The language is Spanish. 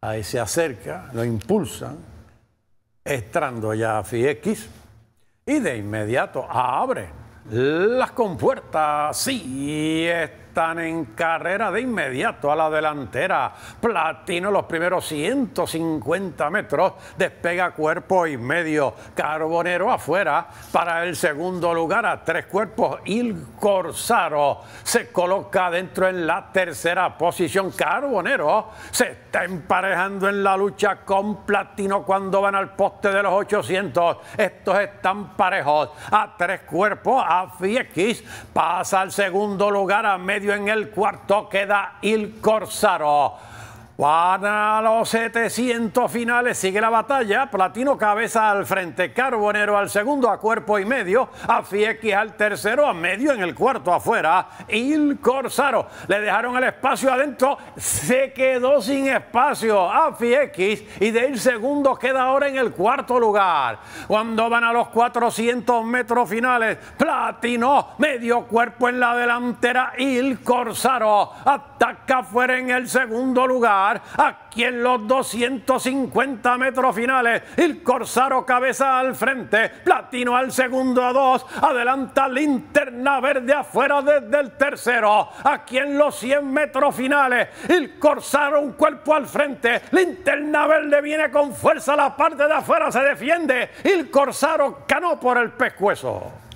Ahí se acerca, lo impulsan, estrando ya a x y de inmediato abre las compuertas. Sí, están en carrera de inmediato a la delantera. Platino los primeros 150 metros, despega cuerpo y medio. Carbonero afuera para el segundo lugar a tres cuerpos. Il Corsaro se coloca dentro en la tercera posición. Carbonero se está emparejando en la lucha con Platino cuando van al poste de los 800. Estos están parejos a tres cuerpos. A FIX. pasa al segundo lugar a medio en el cuarto queda Il Corsaro. Van a los 700 finales, sigue la batalla. Platino cabeza al frente, Carbonero al segundo, a cuerpo y medio, a al tercero, a medio en el cuarto afuera. Il Corsaro le dejaron el espacio adentro, se quedó sin espacio a y de ir segundo queda ahora en el cuarto lugar. Cuando van a los 400 metros finales, Platino, medio cuerpo en la delantera, Il Corsaro ataca afuera en el segundo lugar. A Aquí en los 250 metros finales, el Corsaro cabeza al frente, Platino al segundo a dos, adelanta Linterna Verde afuera desde el tercero. Aquí en los 100 metros finales, el Corsaro un cuerpo al frente, Linterna Verde viene con fuerza, la parte de afuera se defiende, el Corsaro ganó por el pescuezo.